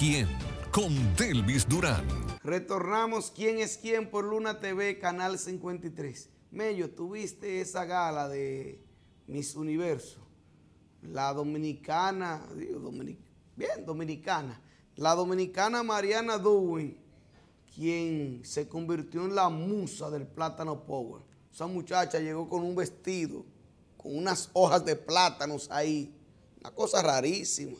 quién con Delvis Durán. Retornamos quién es quién por Luna TV, Canal 53. Mello, tuviste esa gala de Miss Universo. La dominicana, bien, dominicana. La dominicana Mariana Duwin, quien se convirtió en la musa del plátano power. Esa muchacha llegó con un vestido, con unas hojas de plátanos ahí. Una cosa rarísima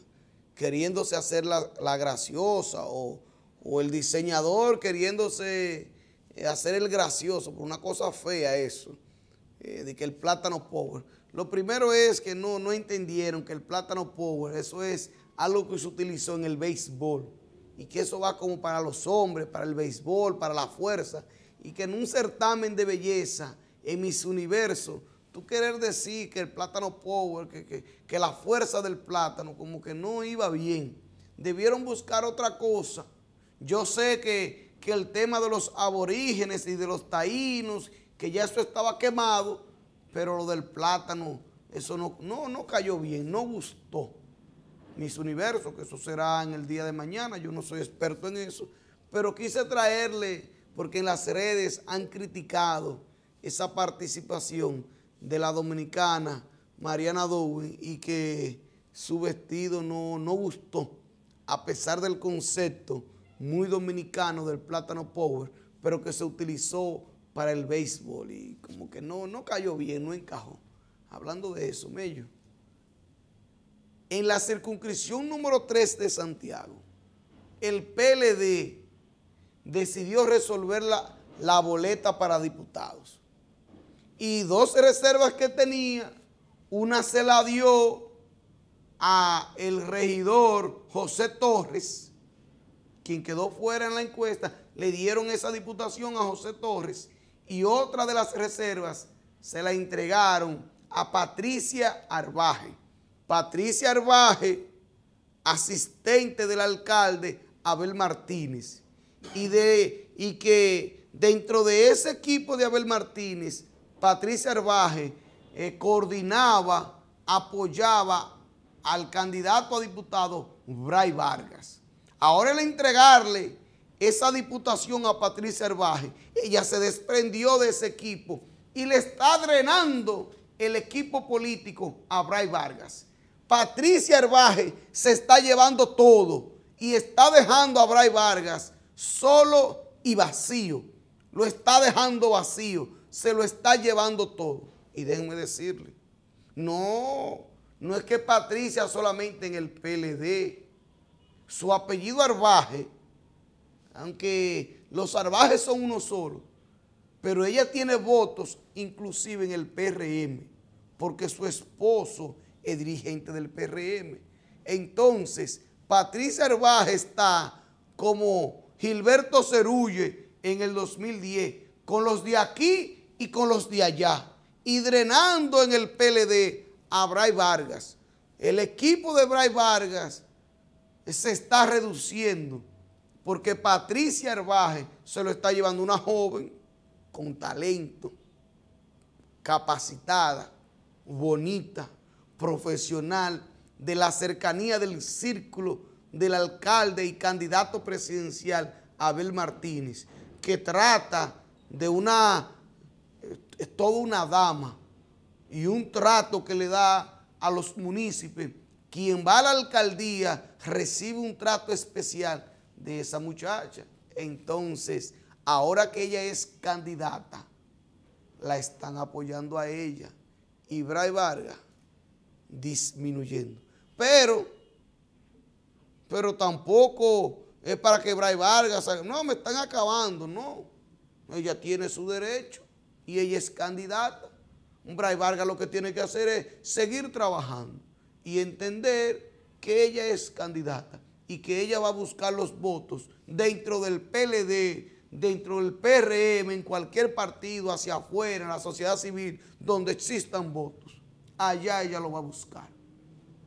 queriéndose hacer la, graciosa o, el diseñador queriéndose eh, hacer el gracioso, por una cosa fea eso, eh, de que el plátano power. Lo primero es que no, no entendieron que el plátano power, eso es algo que se utilizó en el béisbol y que eso va como para los hombres, para el béisbol, para la fuerza, y que en un certamen de belleza, en mis universos, tú querer decir que el plátano power, que, la fuerza del plátano, como que no iba bien. Debieron buscar otra cosa. Yo sé que, el tema de los aborígenes y de los taínos, que ya eso estaba quemado, pero lo del plátano, eso no, no, no cayó bien, no gustó. Mis universos, que eso será en el día de mañana, yo no soy experto en eso, pero quise traerle, porque en las redes han criticado esa participación de la dominicana Mariana Dowie y que su vestido no, gustó, a pesar del concepto muy dominicano del plátano power, pero que se utilizó para el béisbol y como que no, no cayó bien, no encajó. Hablando de eso, Mello, en la circunscripción número 3 de Santiago, el PLD decidió resolver la boleta para diputados. Y dos reservas que tenía, una se la dio a el regidor José Torres, quien quedó fuera en la encuesta, le dieron esa diputación a José Torres y otra de las reservas se la entregaron a Patricia Arbaje. Patricia Arbaje, asistente del alcalde Abel Martínez, y, de, y que dentro de ese equipo de Abel Martínez Patricia Herbaje eh, coordinaba, apoyaba al candidato a diputado Bray Vargas. Ahora el entregarle esa diputación a Patricia Herbaje, ella se desprendió de ese equipo y le está drenando el equipo político a Bray Vargas. Patricia Herbaje se está llevando todo y está dejando a Bray Vargas solo y vacío. Lo está dejando vacío se lo está llevando todo. Y déjenme decirle, no, no es que Patricia solamente en el PLD, su apellido Arbaje, aunque los Arbajes son uno solo, pero ella tiene votos inclusive en el PRM, porque su esposo es dirigente del PRM. Entonces, Patricia Arbaje está como Gilberto Cerulle en el 2010, con los de aquí y con los de allá. Y drenando en el PLD a Bray Vargas. El equipo de Bray Vargas se está reduciendo porque Patricia Herbaje se lo está llevando una joven con talento, capacitada, bonita, profesional, de la cercanía del círculo del alcalde y candidato presidencial Abel Martínez, que trata de una es toda una dama y un trato que le da a los municipios. Quien va a la alcaldía recibe un trato especial de esa muchacha. Entonces, ahora que ella es candidata, la están apoyando a ella. Y Bray Vargas disminuyendo. Pero, pero tampoco es para que Bray Vargas, no, me están acabando, no. Ella tiene su derecho y ella es candidata. Un Bray Vargas lo que tiene que hacer es seguir trabajando y entender que ella es candidata y que ella va a buscar los votos dentro del PLD, dentro del PRM, en cualquier partido, hacia afuera, en la sociedad civil, donde existan votos. Allá ella lo va a buscar.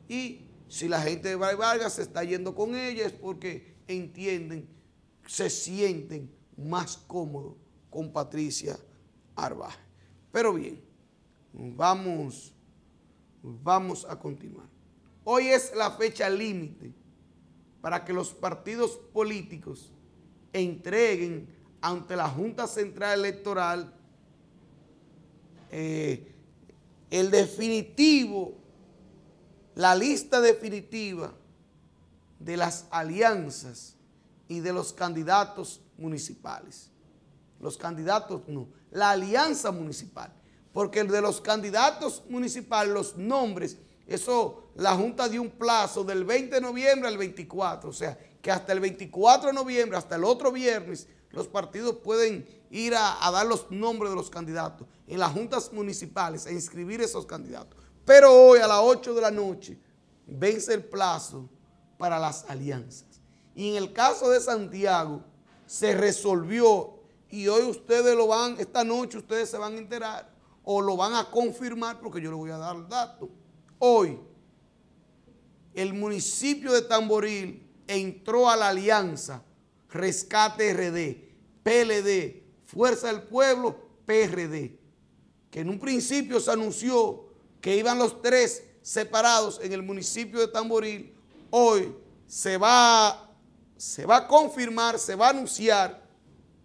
Y si la gente de Bray Vargas se está yendo con ella es porque entienden, se sienten más cómodos con Patricia pero bien, vamos, vamos a continuar. Hoy es la fecha límite para que los partidos políticos entreguen ante la Junta Central Electoral eh, el definitivo, la lista definitiva de las alianzas y de los candidatos municipales los candidatos no, la alianza municipal. Porque de los candidatos municipales, los nombres, eso la Junta dio un plazo del 20 de noviembre al 24, o sea, que hasta el 24 de noviembre, hasta el otro viernes, los partidos pueden ir a, dar los nombres de los candidatos en las juntas municipales, a inscribir esos candidatos. Pero hoy a las 8 de la noche vence el plazo para las alianzas. Y en el caso de Santiago, se resolvió y hoy ustedes lo van, esta noche ustedes se van a enterar o lo van a confirmar porque yo le voy a dar el dato. Hoy, el municipio de Tamboril entró a la alianza Rescate RD, PLD, Fuerza del Pueblo, PRD, que en un principio se anunció que iban los tres separados en el municipio de Tamboril, hoy se va, se va a confirmar, se va a anunciar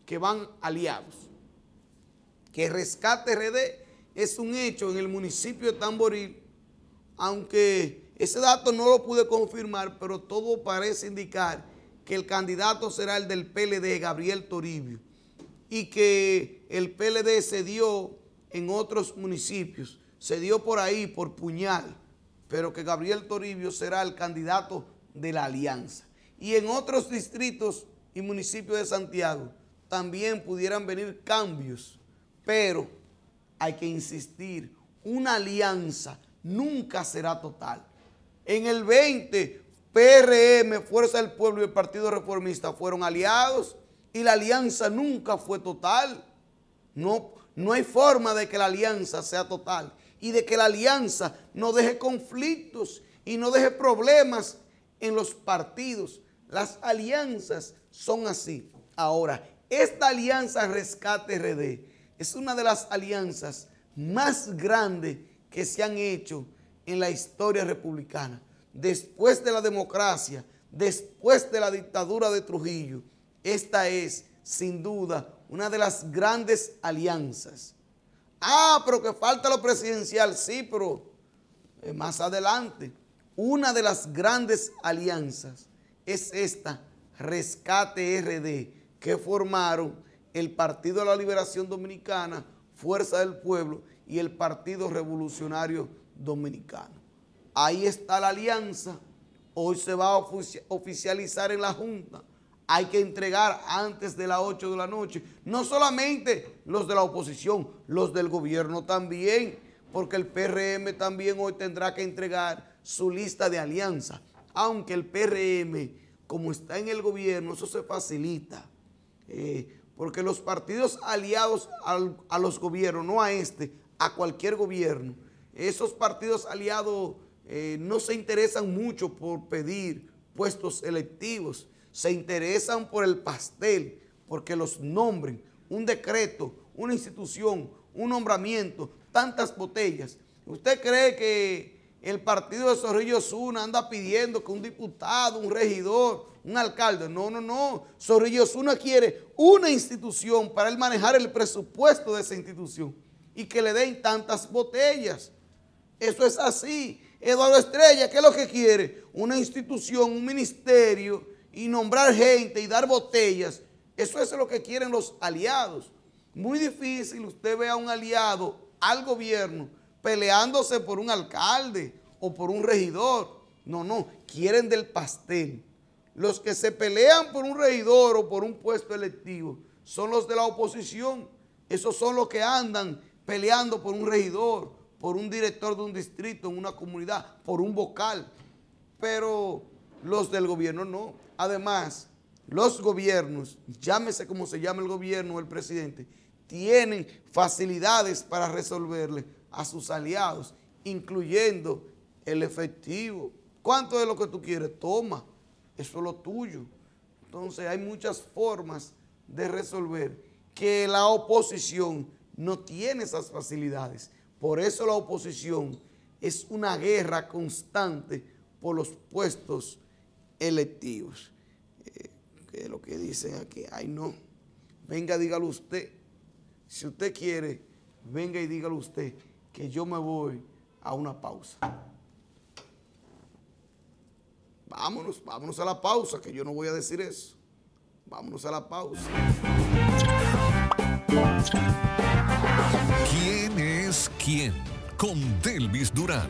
que van aliados. Que Rescate RD es un hecho en el municipio de Tamboril, aunque ese dato no lo pude confirmar, pero todo parece indicar que el candidato será el del PLD, Gabriel Toribio, y que el PLD se dio en otros municipios, se dio por ahí, por puñal, pero que Gabriel Toribio será el candidato de la alianza. Y en otros distritos y municipios de Santiago, también pudieran venir cambios, pero hay que insistir, una alianza nunca será total. En el 20, PRM, Fuerza del Pueblo y el Partido Reformista fueron aliados y la alianza nunca fue total. No, no hay forma de que la alianza sea total y de que la alianza no deje conflictos y no deje problemas en los partidos. Las alianzas son así. Ahora, esta alianza Rescate RD es una de las alianzas más grandes que se han hecho en la historia republicana. Después de la democracia, después de la dictadura de Trujillo, esta es, sin duda, una de las grandes alianzas. Ah, pero que falta lo presidencial, sí, pero eh, más adelante. Una de las grandes alianzas es esta, Rescate RD que formaron el Partido de la Liberación Dominicana, Fuerza del Pueblo y el Partido Revolucionario Dominicano. Ahí está la alianza, hoy se va a oficializar en la Junta, hay que entregar antes de las 8 de la noche, no solamente los de la oposición, los del gobierno también, porque el PRM también hoy tendrá que entregar su lista de alianza, aunque el PRM, como está en el gobierno, eso se facilita eh, porque los partidos aliados a los gobiernos, no a este, a cualquier gobierno, esos partidos aliados eh, no se interesan mucho por pedir puestos electivos, se interesan por el pastel, porque los nombren, un decreto, una institución, un nombramiento, tantas botellas. ¿Usted cree que el partido de Zorrillo Osuna anda pidiendo que un diputado, un regidor, un alcalde. No, no, no. Zorrillo Osuna quiere una institución para él manejar el presupuesto de esa institución y que le den tantas botellas. Eso es así. Eduardo Estrella, ¿qué es lo que quiere? Una institución, un ministerio y nombrar gente y dar botellas. Eso es lo que quieren los aliados. Muy difícil usted vea a un aliado al gobierno peleándose por un alcalde o por un regidor. No, no, quieren del pastel. Los que se pelean por un regidor o por un puesto electivo son los de la oposición. Esos son los que andan peleando por un regidor, por un director de un distrito, en una comunidad, por un vocal. Pero los del gobierno no. Además, los gobiernos, llámese como se llame el gobierno o el presidente, tienen facilidades para resolverle a sus aliados, incluyendo el efectivo. ¿Cuánto es lo que tú quieres? Toma, eso es lo tuyo. Entonces hay muchas formas de resolver que la oposición no tiene esas facilidades. Por eso la oposición es una guerra constante por los puestos electivos. Eh, lo que dicen aquí? Ay, no. Venga, dígalo usted. Si usted quiere, venga y dígalo usted que yo me voy a una pausa. Vámonos, vámonos a la pausa, que yo no voy a decir eso. Vámonos a la pausa. ¿Quién es quién? Con Delvis Durán.